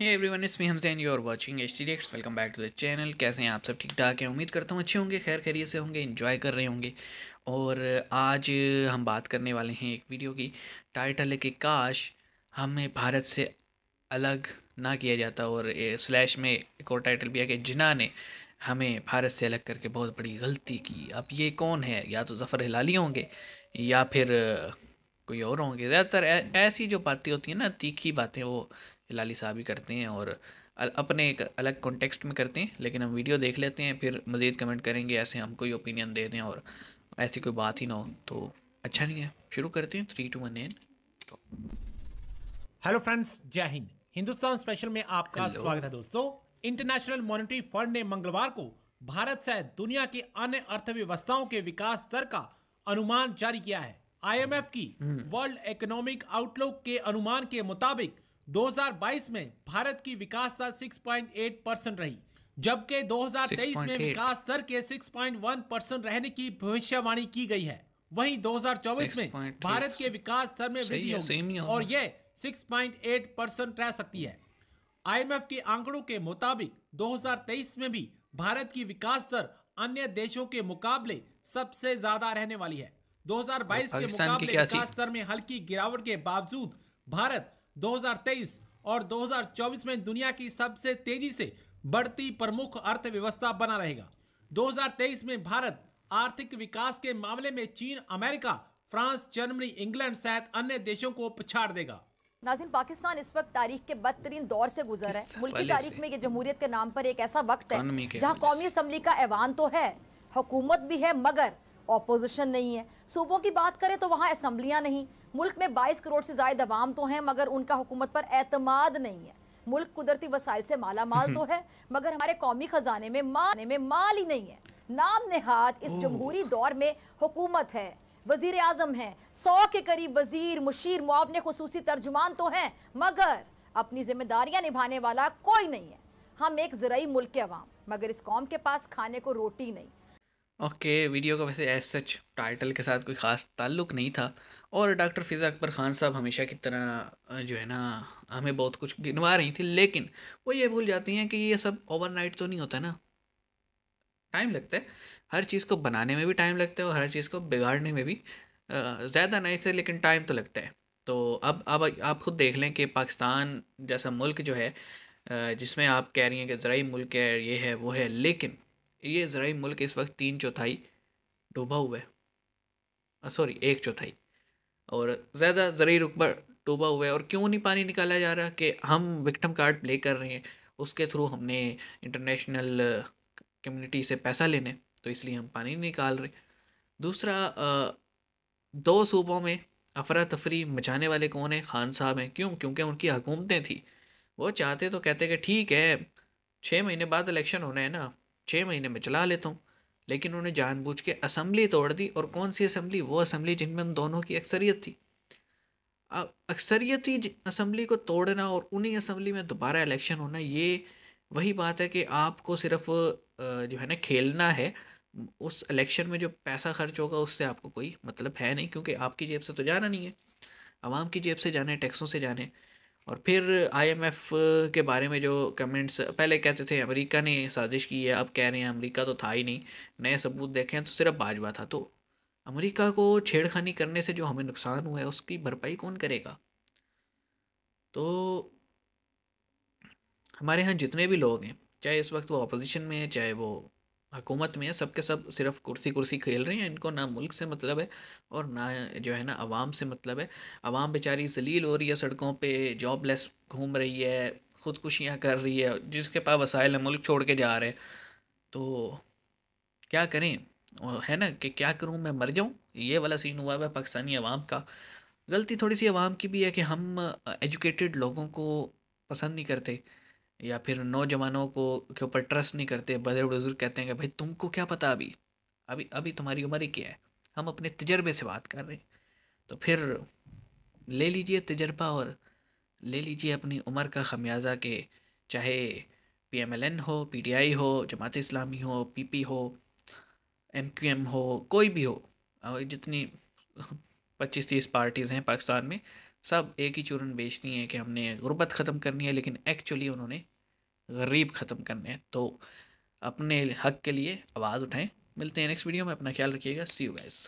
Hey everyone is me हमसे you are watching H T welcome back to the channel कैसे हैं आप सब ठीक ठाक हैं उम्मीद करता हूँ अच्छे होंगे खैर खैरियत से होंगे इन्जॉय कर रहे होंगे और आज हम बात करने वाले हैं एक वीडियो की टाइटल है कि काश हमें भारत से अलग ना किया जाता और स्लैश में एक और टाइटल भी है कि जिना ने हमें भारत से अलग करके बहुत बड़ी गलती की अब ये कौन है या तो जफ़र हिलाली होंगे या फिर कोई और होंगे ज़्यादातर ऐसी जो बातें होती हैं ना तीखी बातें वो लाली साहब ही करते हैं और अपने एक अलग कॉन्टेक्स्ट में करते हैं लेकिन हम वीडियो देख लेते हैं फिर मज़ीद कमेंट करेंगे ऐसे हम कोई ओपिनियन दे दें और ऐसी कोई बात ही ना हो तो अच्छा नहीं है शुरू करते हैं थ्री टू वन एन हेलो फ्रेंड्स जय हिंद हिंदुस्तान स्पेशल में आपका Hello. स्वागत है दोस्तों इंटरनेशनल मॉनिटरी फंड ने मंगलवार को भारत सहित दुनिया की अन्य अर्थव्यवस्थाओं के विकास दर का अनुमान जारी किया है आईएमएफ हम्म। की वर्ल्ड इकोनॉमिक आउटलुक के अनुमान के मुताबिक 2022 में भारत की विकास दर 6.8 परसेंट रही जबकि 2023 में विकास दर के 6.1 परसेंट रहने की भविष्यवाणी की गई है वहीं 2024 में भारत के विकास दर में वृद्धि होगी और यह 6.8 परसेंट रह सकती है आईएमएफ के आंकड़ों के मुताबिक 2023 में भी भारत की विकास दर अन्य देशों के मुकाबले सबसे ज्यादा रहने वाली है 2022 के मुकाबले विकास दर में हल्की गिरावट के बावजूद भारत 2023 और 2024 में दुनिया की सबसे तेजी से बढ़ती प्रमुख अर्थव्यवस्था बना रहेगा 2023 में भारत आर्थिक विकास के मामले में चीन अमेरिका फ्रांस जर्मनी इंग्लैंड सहित अन्य देशों को पछाड़ देगा नाजिन पाकिस्तान इस वक्त तारीख के बदतरीन दौर से गुजर रहा है मुल्क तारीख में ये जमहूरियत के नाम पर एक ऐसा वक्त है जहाँ कौमी असम्बली का ऐवान तो है हुकूमत भी है मगर ऑपोजिशन नहीं है सूबों की बात करें तो वहाँ असम्बलियाँ नहीं मुल्क में 22 करोड़ से ज़ायद अवाम तो हैं मगर उनका हुकूमत पर एतमाद नहीं है मुल्क कुदरती वसाइल से माला माल तो हम्म। है मगर हमारे कौमी खजाने में माने में माल ही नहीं है नाम नहाद इस जमहूरी दौर में हुकूमत है वजीर अजम है सौ के करीब वजीर मुशीर मुआवने खसूसी तर्जुमान तो हैं मगर अपनी जिम्मेदारियां निभाने वाला कोई नहीं है हम एक जरिए मुल्क के अवाम मगर इस कौम के पास खाने को रोटी नहीं ओके वीडियो का वैसे एज सच टाइटल के साथ कोई ख़ास ताल्लुक नहीं था और डॉक्टर फ़िज़ा अकबर ख़ान साहब हमेशा की तरह जो है ना हमें बहुत कुछ गिनवा रही थी लेकिन वो ये भूल जाती हैं कि ये सब ओवरनाइट तो नहीं होता ना टाइम लगता है हर चीज़ को बनाने में भी टाइम लगता है और हर चीज़ को बिगाड़ने में भी ज़्यादा नहीं से लेकिन टाइम तो लगता है तो अब अब आप खुद देख लें कि पाकिस्तान जैसा मुल्क जो है जिसमें आप कह रही हैं कि जरा मुल्क है ये है वो है लेकिन ये इसराइल मुल्क इस वक्त तीन चौथाई डूबा हुआ है सॉरी एक चौथाई और ज़्यादा ज़रूरी रुकबा डूबा हुआ है और क्यों नहीं पानी निकाला जा रहा कि हम विक्टम कार्ड प्ले कर रहे हैं उसके थ्रू हमने इंटरनेशनल कम्युनिटी से पैसा लेने तो इसलिए हम पानी निकाल रहे दूसरा दो सूबों में अफरा तफरी मचाने वाले कौन हैं खान साहब हैं क्यों क्योंकि उनकी हुकूमतें थी वो चाहते तो कहते कि ठीक है छः महीने बाद इलेक्शन होना है ना छः महीने में चला लेता हूँ लेकिन उन्होंने जानबूझ के असम्बली तोड़ दी और कौन सी असम्बली वो असम्बली जिनमें उन दोनों की अक्सरियत थी अब अक्सरियती ही असम्बली को तोड़ना और उन्हीं असम्बली में दोबारा इलेक्शन होना ये वही बात है कि आपको सिर्फ जो है ना खेलना है उस इलेक्शन में जो पैसा खर्च होगा उससे आपको कोई मतलब है नहीं क्योंकि आपकी जेब से तो जाना नहीं है आवाम की जेब से जाने टैक्सों से जाने और फिर आईएमएफ के बारे में जो कमेंट्स पहले कहते थे अमेरिका ने साजिश की है अब कह रहे हैं अमेरिका तो था ही नहीं नए सबूत देखें तो सिर्फ भाजपा था तो अमेरिका को छेड़खानी करने से जो हमें नुकसान हुआ है उसकी भरपाई कौन करेगा तो हमारे यहाँ जितने भी लोग हैं चाहे इस वक्त वो अपोजिशन में है चाहे वो हुकूमत में सबके सब सिर्फ कुर्सी कुर्सी खेल रहे हैं इनको ना मुल्क से मतलब है और ना जो है ना आवाम से मतलब है आवाम बेचारी जलील हो रही है सड़कों पे जॉबलेस घूम रही है खुदकुशियाँ कर रही है जिसके पास वसाइल है मुल्क छोड़ के जा रहे तो क्या करें है ना कि क्या करूँ मैं मर जाऊँ ये वाला सीन हुआ है पाकिस्तानी आवाम का गलती थोड़ी सी आवाम की भी है कि हम एजुकेटेड लोगों को पसंद नहीं करते या फिर नौजवानों को के ऊपर ट्रस्ट नहीं करते बड़े बुजुर्ग कहते हैं कि भाई तुमको क्या पता अभी अभी अभी तुम्हारी उम्र ही क्या है हम अपने तजर्बे से बात कर रहे हैं तो फिर ले लीजिए तजर्बा और ले लीजिए अपनी उम्र का खमियाजा के चाहे पीएमएलएन हो पीटीआई हो जमात इस्लामी हो पीपी हो एमक्यूएम हो कोई भी हो जितनी पच्चीस तीस पार्टीज़ हैं पाकिस्तान में सब एक ही चूरन बेचती हैं कि हमने गुर्बत ख़त्म करनी है लेकिन एक्चुअली उन्होंने गरीब ख़त्म करने हैं तो अपने हक के लिए आवाज़ उठाएं मिलते हैं नेक्स्ट वीडियो में अपना ख्याल रखिएगा सी यू गाइस